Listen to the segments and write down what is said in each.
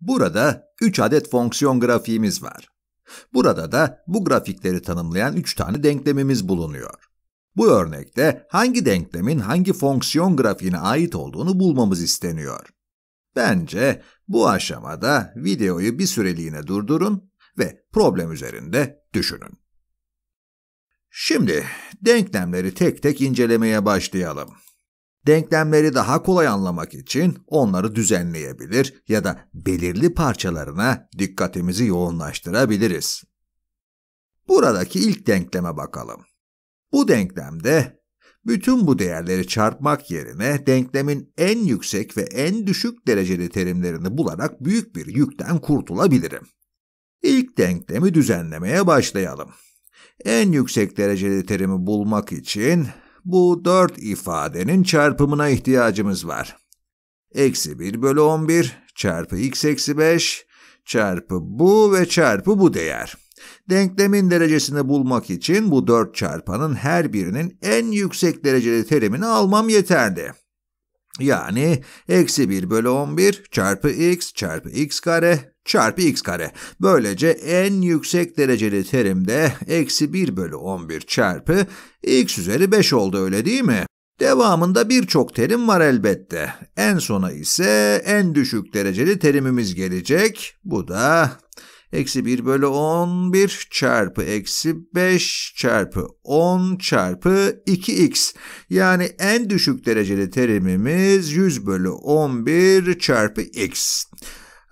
Burada 3 adet fonksiyon grafiğimiz var. Burada da bu grafikleri tanımlayan 3 tane denklemimiz bulunuyor. Bu örnekte hangi denklemin hangi fonksiyon grafiğine ait olduğunu bulmamız isteniyor. Bence bu aşamada videoyu bir süreliğine durdurun ve problem üzerinde düşünün. Şimdi denklemleri tek tek incelemeye başlayalım. Denklemleri daha kolay anlamak için onları düzenleyebilir ya da belirli parçalarına dikkatimizi yoğunlaştırabiliriz. Buradaki ilk denkleme bakalım. Bu denklemde bütün bu değerleri çarpmak yerine denklemin en yüksek ve en düşük dereceli terimlerini bularak büyük bir yükten kurtulabilirim. İlk denklemi düzenlemeye başlayalım. En yüksek dereceli terimi bulmak için bu dört ifadenin çarpımına ihtiyacımız var. Eksi 1 bölü 11 çarpı x eksi 5 çarpı bu ve çarpı bu değer. Denklemin derecesini bulmak için bu dört çarpanın her birinin en yüksek dereceli terimini almam yeterli. Yani eksi 1 bölü 11 çarpı x çarpı x kare çarpı x kare. Böylece en yüksek dereceli terimde eksi 1 bölü 11 çarpı x üzeri 5 oldu öyle değil mi? Devamında birçok terim var elbette. En sona ise en düşük dereceli terimimiz gelecek. Bu da eksi 1 bölü 11 çarpı eksi 5 çarpı 10 çarpı 2x. Yani en düşük dereceli terimimiz 100 bölü 11 çarpı x.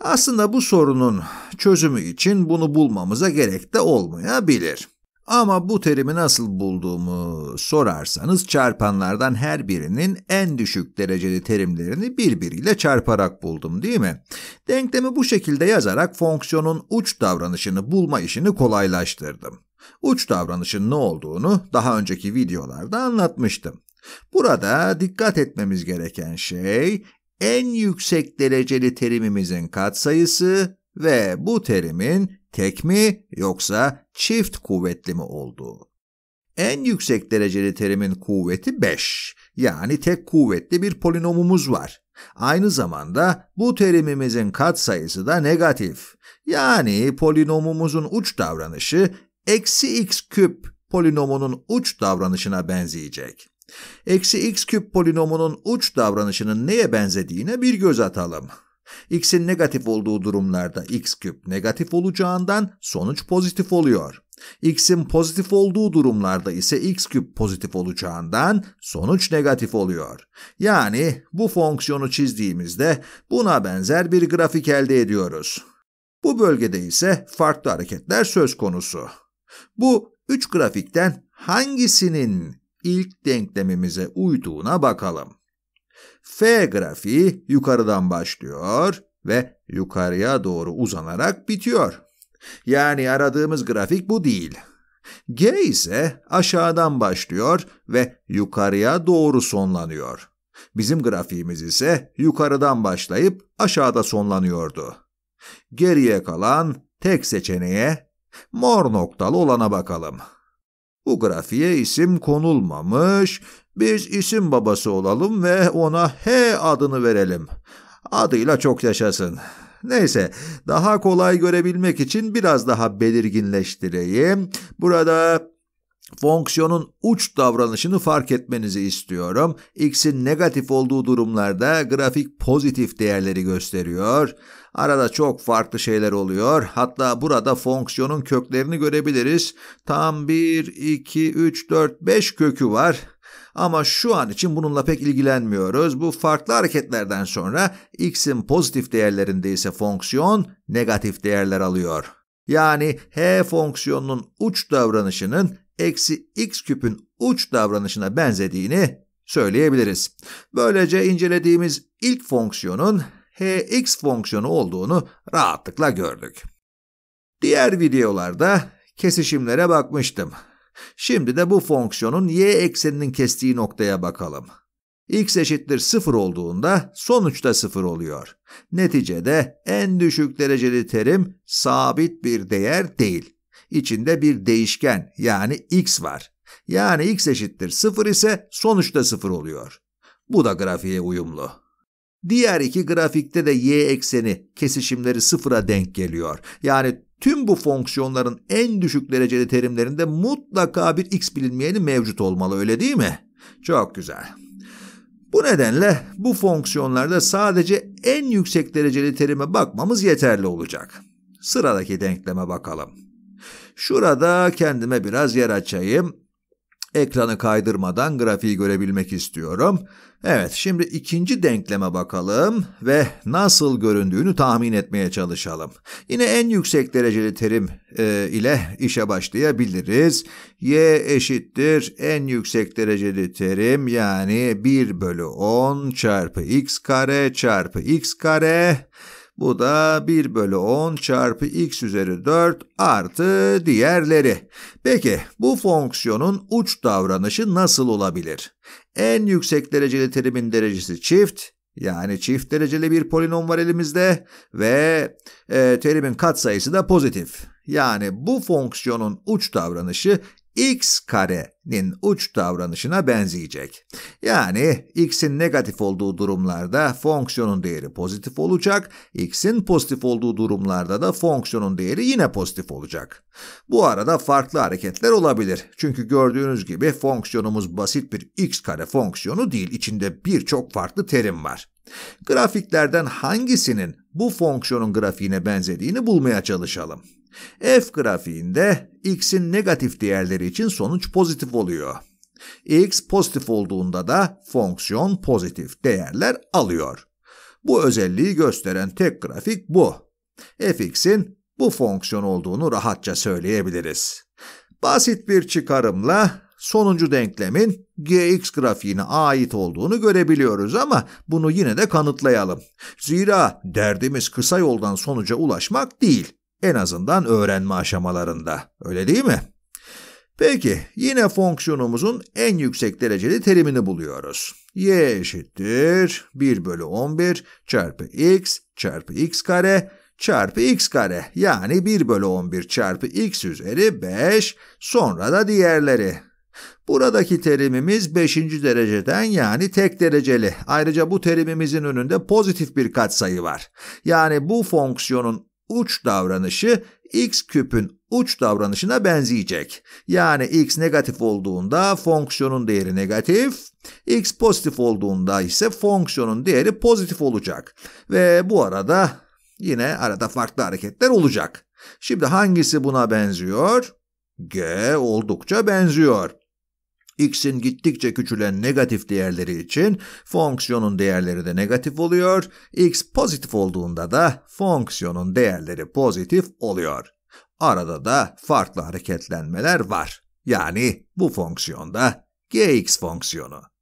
Aslında bu sorunun çözümü için bunu bulmamıza gerek de olmayabilir. Ama bu terimi nasıl bulduğumu sorarsanız çarpanlardan her birinin en düşük dereceli terimlerini birbiriyle çarparak buldum değil mi? Denklemi bu şekilde yazarak fonksiyonun uç davranışını bulma işini kolaylaştırdım. Uç davranışın ne olduğunu daha önceki videolarda anlatmıştım. Burada dikkat etmemiz gereken şey en yüksek dereceli terimimizin katsayısı ve bu terimin tek mi yoksa çift kuvvetli mi olduğu. En yüksek dereceli terimin kuvveti 5. Yani tek kuvvetli bir polinomumuz var. Aynı zamanda bu terimimizin katsayısı da negatif. Yani polinomumuzun uç davranışı eksi x küp polinomunun uç davranışına benzeyecek. Eksi x küp polinomunun uç davranışının neye benzediğine bir göz atalım. x'in negatif olduğu durumlarda x küp negatif olacağından sonuç pozitif oluyor. x'in pozitif olduğu durumlarda ise x küp pozitif olacağından sonuç negatif oluyor. Yani bu fonksiyonu çizdiğimizde buna benzer bir grafik elde ediyoruz. Bu bölgede ise farklı hareketler söz konusu. Bu üç grafikten hangisinin ilk denklemimize uyduğuna bakalım. F grafiği yukarıdan başlıyor ve yukarıya doğru uzanarak bitiyor. Yani aradığımız grafik bu değil. G ise aşağıdan başlıyor ve yukarıya doğru sonlanıyor. Bizim grafiğimiz ise yukarıdan başlayıp aşağıda sonlanıyordu. Geriye kalan tek seçeneğe mor noktalı olana bakalım.'' Bu grafiğe isim konulmamış, biz isim babası olalım ve ona H adını verelim. Adıyla çok yaşasın. Neyse, daha kolay görebilmek için biraz daha belirginleştireyim. Burada fonksiyonun uç davranışını fark etmenizi istiyorum. X'in negatif olduğu durumlarda grafik pozitif değerleri gösteriyor. Arada çok farklı şeyler oluyor. Hatta burada fonksiyonun köklerini görebiliriz. Tam 1, 2, 3, 4, 5 kökü var. Ama şu an için bununla pek ilgilenmiyoruz. Bu farklı hareketlerden sonra x'in pozitif değerlerinde ise fonksiyon negatif değerler alıyor. Yani h fonksiyonunun uç davranışının eksi x küpün uç davranışına benzediğini söyleyebiliriz. Böylece incelediğimiz ilk fonksiyonun hx fonksiyonu olduğunu rahatlıkla gördük. Diğer videolarda kesişimlere bakmıştım. Şimdi de bu fonksiyonun y ekseninin kestiği noktaya bakalım. x eşittir 0 olduğunda sonuçta 0 oluyor. Neticede en düşük dereceli terim sabit bir değer değil içinde bir değişken yani x var. Yani x eşittir 0 ise sonuçta 0 oluyor. Bu da grafiğe uyumlu. Diğer iki grafikte de y ekseni kesişimleri sıfıra denk geliyor. Yani tüm bu fonksiyonların en düşük dereceli terimlerinde mutlaka bir x bilinmeyeni mevcut olmalı öyle değil mi? Çok güzel. Bu nedenle bu fonksiyonlarda sadece en yüksek dereceli terime bakmamız yeterli olacak. Sıradaki denkleme bakalım. Şurada kendime biraz yer açayım. Ekranı kaydırmadan grafiği görebilmek istiyorum. Evet, şimdi ikinci denkleme bakalım ve nasıl göründüğünü tahmin etmeye çalışalım. Yine en yüksek dereceli terim e, ile işe başlayabiliriz. Y eşittir en yüksek dereceli terim yani 1 bölü 10 çarpı x kare çarpı x kare bu da 1 bölü 10 çarpı x üzeri 4 artı diğerleri. Peki bu fonksiyonun uç davranışı nasıl olabilir? En yüksek dereceli terimin derecesi çift, yani çift dereceli bir polinom var elimizde ve e, terimin katsayısı da pozitif. Yani bu fonksiyonun uç davranışı x karenin uç davranışına benzeyecek. Yani x'in negatif olduğu durumlarda fonksiyonun değeri pozitif olacak, x'in pozitif olduğu durumlarda da fonksiyonun değeri yine pozitif olacak. Bu arada farklı hareketler olabilir. Çünkü gördüğünüz gibi fonksiyonumuz basit bir x kare fonksiyonu değil, içinde birçok farklı terim var. Grafiklerden hangisinin bu fonksiyonun grafiğine benzediğini bulmaya çalışalım. F grafiğinde x'in negatif değerleri için sonuç pozitif oluyor. x pozitif olduğunda da fonksiyon pozitif değerler alıyor. Bu özelliği gösteren tek grafik bu. fx'in bu fonksiyon olduğunu rahatça söyleyebiliriz. Basit bir çıkarımla sonuncu denklemin gx grafiğine ait olduğunu görebiliyoruz ama bunu yine de kanıtlayalım. Zira derdimiz kısa yoldan sonuca ulaşmak değil. En azından öğrenme aşamalarında. Öyle değil mi? Peki yine fonksiyonumuzun en yüksek dereceli terimini buluyoruz. y eşittir 1 bölü 11 çarpı x çarpı x kare çarpı x kare yani 1 bölü 11 çarpı x üzeri 5 sonra da diğerleri. Buradaki terimimiz 5. dereceden yani tek dereceli. Ayrıca bu terimimizin önünde pozitif bir katsayı var. Yani bu fonksiyonun uç davranışı x küpün uç davranışına benzeyecek. Yani x negatif olduğunda fonksiyonun değeri negatif, x pozitif olduğunda ise fonksiyonun değeri pozitif olacak. Ve bu arada yine arada farklı hareketler olacak. Şimdi hangisi buna benziyor? G oldukça benziyor x'in gittikçe küçülen negatif değerleri için fonksiyonun değerleri de negatif oluyor, x pozitif olduğunda da fonksiyonun değerleri pozitif oluyor. Arada da farklı hareketlenmeler var. Yani bu fonksiyonda gx fonksiyonu.